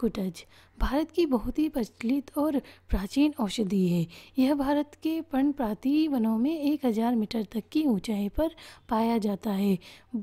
कुटज भारत की बहुत ही प्रचलित और प्राचीन औषधि है यह भारत के पर्णप्राती वनों में एक हज़ार मीटर तक की ऊंचाई पर पाया जाता है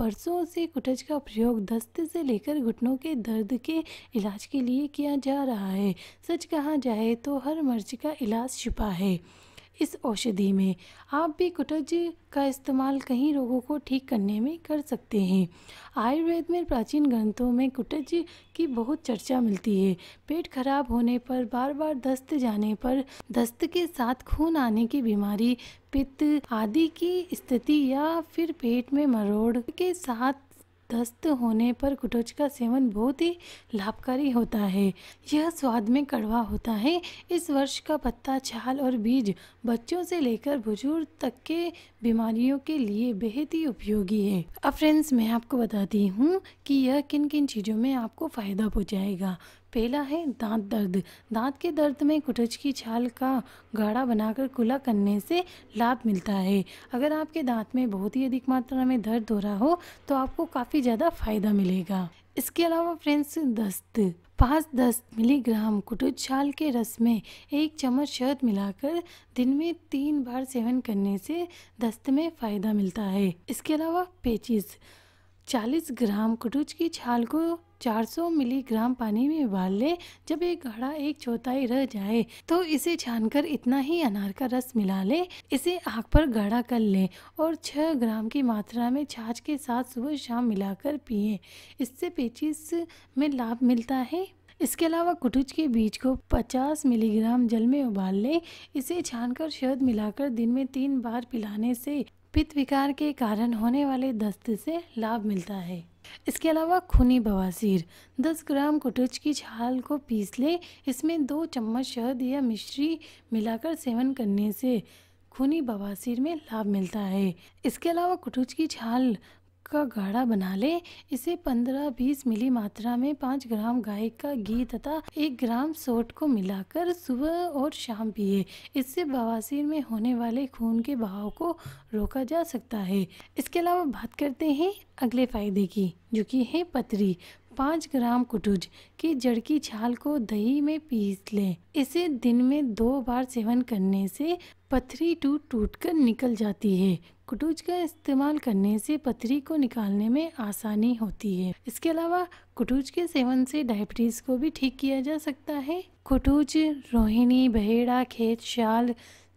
बरसों से कुटज का प्रयोग दस्त से लेकर घुटनों के दर्द के इलाज के लिए किया जा रहा है सच कहा जाए तो हर मर्ज का इलाज छिपा है इस औषधि में आप भी कुटज का इस्तेमाल कई रोगों को ठीक करने में कर सकते हैं आयुर्वेद में प्राचीन ग्रंथों में कुटज की बहुत चर्चा मिलती है पेट खराब होने पर बार बार दस्त जाने पर दस्त के साथ खून आने की बीमारी पित्त आदि की स्थिति या फिर पेट में मरोड़ के साथ दस्त होने पर गुटोच का सेवन बहुत ही लाभकारी होता है यह स्वाद में कड़वा होता है इस वर्ष का पत्ता छाल और बीज बच्चों से लेकर बुजुर्ग तक के बीमारियों के लिए बेहद ही उपयोगी है अब फ्रेंड्स मैं आपको बताती हूँ कि यह किन किन चीज़ों में आपको फ़ायदा पहुँचाएगा पहला है दांत दर्द दांत के दर्द में कुटज की छाल का गाढ़ा बनाकर खुला करने से लाभ मिलता है अगर आपके दांत में बहुत ही अधिक मात्रा में दर्द हो रहा हो तो आपको काफ़ी ज़्यादा फायदा मिलेगा इसके अलावा फ्रेंड्स दस्त पाँच दस मिलीग्राम कुटुज छाल के रस में एक चम्मच शहद मिलाकर दिन में तीन बार सेवन करने से दस्त में फ़ायदा मिलता है इसके अलावा पेचिस चालीस ग्राम कुटुज की छाल को 400 मिलीग्राम पानी में उबाल ले जब ये गाढ़ा एक चौथाई रह जाए तो इसे छानकर इतना ही अनार का रस मिला ले इसे आग पर गाढ़ा कर ले और 6 ग्राम की मात्रा में छाछ के साथ सुबह शाम मिलाकर पिए इससे पेचिस में लाभ मिलता है इसके अलावा कुटुज के बीज को 50 मिलीग्राम जल में उबाल लें इसे छानकर शहद मिलाकर दिन में तीन बार पिलाने से पित्त विकार के कारण होने वाले दस्त से लाभ मिलता है इसके अलावा खूनी बवासीर 10 ग्राम कुटुच की छाल को पीस ले इसमें दो चम्मच शहद या मिश्री मिलाकर सेवन करने से खूनी बवासीर में लाभ मिलता है इसके अलावा कुटुच की छाल का गाढ़ा बना लें इसे 15-20 मिली मात्रा में 5 ग्राम गाय का घी तथा 1 ग्राम सोट को मिलाकर सुबह और शाम पिए इससे बवासीर में होने वाले खून के बहाव को रोका जा सकता है इसके अलावा बात करते हैं अगले फायदे की जो कि है पतरी पाँच ग्राम कुटुज की जड़ की छाल को दही में पीस लें इसे दिन में दो बार सेवन करने से पथरी टूट टूट कर निकल जाती है कुटूज का इस्तेमाल करने से पथरी को निकालने में आसानी होती है इसके अलावा कुटूज के सेवन से डायबिटीज़ को भी ठीक किया जा सकता है कुटूज रोहिणी बहेड़ा खेत शाल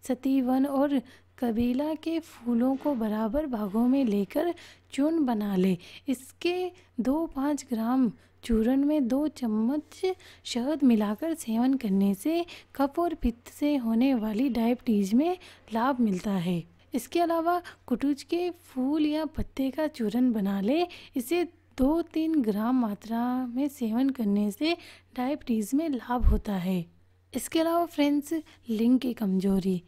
सतीवन और कबीला के फूलों को बराबर भागों में लेकर चूर्ण बना ले इसके दो पाँच ग्राम चूरन में दो चम्मच शहद मिलाकर सेवन करने से कफ और पित्त से होने वाली डायबिटीज़ में लाभ मिलता है इसके अलावा कुटुज के फूल या पत्ते का चूरन बना ले इसे दो तीन ग्राम मात्रा में सेवन करने से डायबिटीज़ में लाभ होता है इसके अलावा फ्रेंड्स लिंग की कमज़ोरी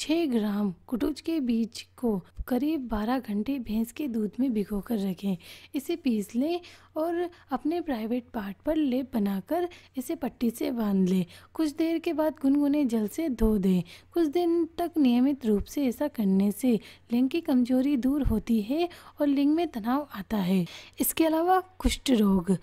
छः ग्राम कुटुज के बीज को करीब बारह घंटे भैंस के दूध में भिगो कर रखें इसे पीस लें और अपने प्राइवेट पार्ट पर लेप बनाकर इसे पट्टी से बांध लें कुछ देर के बाद गुनगुने जल से धो दें कुछ दिन तक नियमित रूप से ऐसा करने से लिंग की कमजोरी दूर होती है और लिंग में तनाव आता है इसके अलावा कुष्ठ रोग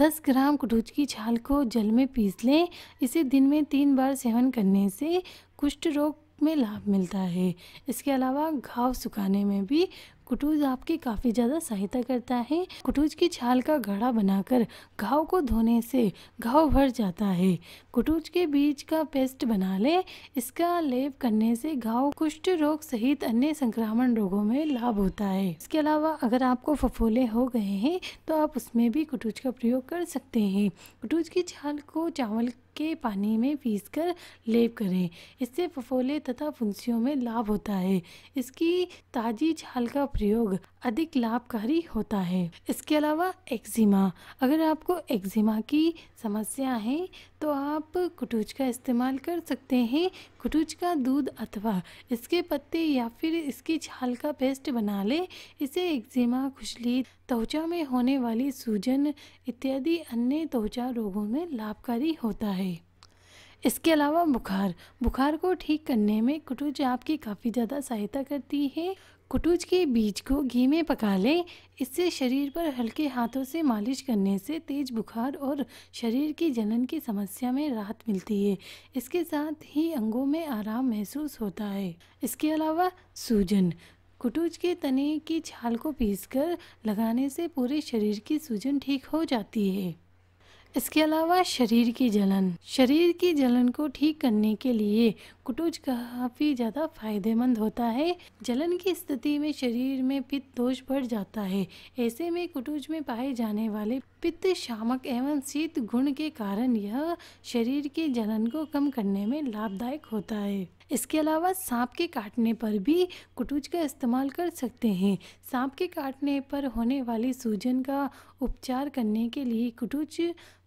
दस ग्राम कुटुज की छाल को जल में पीस लें इसे दिन में तीन बार सेवन करने से कुष्ठ रोग में लाभ मिलता है इसके अलावा घाव सुखाने में भी कुटूज आपकी काफ़ी ज़्यादा सहायता करता है कुटूज की छाल का घड़ा बनाकर घाव को धोने से घाव भर जाता है कुटूज के बीज का पेस्ट बना ले इसका लेप करने से घाव कुष्ठ रोग सहित अन्य संक्रामण रोगों में लाभ होता है इसके अलावा अगर आपको फफोले हो गए हैं तो आप उसमें भी कुटूज का प्रयोग कर सकते हैं कुटूज की छाल को चावल के पानी में पीस कर लेप करें इससे फफोले तथा फुंसियों में लाभ होता है इसकी ताज़ी छाल का प्रयोग अधिक लाभकारी होता है इसके अलावा एक्जिमा अगर आपको एक्जिमा की समस्या है तो आप कुटूज का इस्तेमाल कर सकते हैं कुटूज का दूध अथवा इसके पत्ते या फिर इसकी छाल का पेस्ट बना लें इसे एक्जिमा खुशली त्वचा में होने वाली सूजन इत्यादि अन्य त्वचा रोगों में लाभकारी होता है इसके अलावा बुखार बुखार को ठीक करने में कुटूज आपकी काफ़ी ज़्यादा सहायता करती है कुटुज के बीज को घी में पका लें इससे शरीर पर हल्के हाथों से मालिश करने से तेज़ बुखार और शरीर की जलन की समस्या में राहत मिलती है इसके साथ ही अंगों में आराम महसूस होता है इसके अलावा सूजन कुटुज के तने की छाल को पीसकर लगाने से पूरे शरीर की सूजन ठीक हो जाती है इसके अलावा शरीर की जलन शरीर की जलन को ठीक करने के लिए कुटुज काफ़ी ज़्यादा फायदेमंद होता है जलन की स्थिति में शरीर में पित्त दोष बढ़ जाता है ऐसे में कुटुज में पाए जाने वाले पित्त शामक एवं शीत गुण के कारण यह शरीर के जलन को कम करने में लाभदायक होता है इसके अलावा सांप के काटने पर भी कुटूज का इस्तेमाल कर सकते हैं सांप के काटने पर होने वाली सूजन का उपचार करने के लिए कुटुज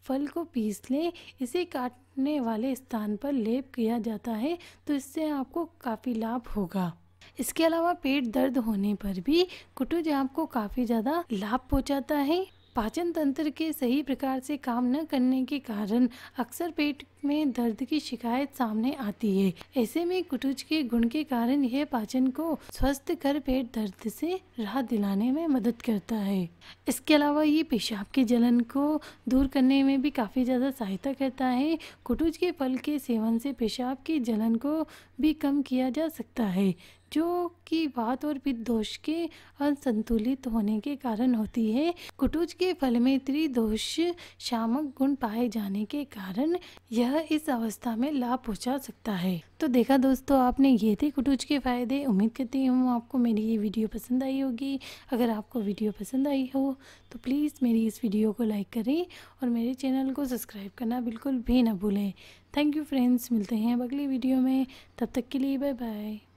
फल को पीस लें इसे काटने वाले स्थान पर लेप किया जाता है तो इससे आपको काफ़ी लाभ होगा इसके अलावा पेट दर्द होने पर भी कुटुज आपको काफ़ी ज़्यादा लाभ पहुंचाता है पाचन तंत्र के सही प्रकार से काम न करने के कारण अक्सर पेट में दर्द की शिकायत सामने आती है ऐसे में कुटुज के गुण के कारण यह पाचन को स्वस्थ कर पेट दर्द से राहत दिलाने में मदद करता है इसके अलावा ये पेशाब के जलन को दूर करने में भी काफ़ी ज़्यादा सहायता करता है कुटुज के फल के सेवन से पेशाब की जलन को भी कम किया जा सकता है जो कि वात और पित्त दोष के असंतुलित होने के कारण होती है कुटुज के फल में त्रिदोष शामक गुण पाए जाने के कारण यह इस अवस्था में लाभ पहुंचा सकता है तो देखा दोस्तों आपने ये थे कुटुज के फ़ायदे उम्मीद करती हूँ आपको मेरी ये वीडियो पसंद आई होगी अगर आपको वीडियो पसंद आई हो तो प्लीज़ मेरी इस वीडियो को लाइक करें और मेरे चैनल को सब्सक्राइब करना बिल्कुल भी ना भूलें थैंक यू फ्रेंड्स मिलते हैं अब अगली वीडियो में तब तक के लिए बाय बाय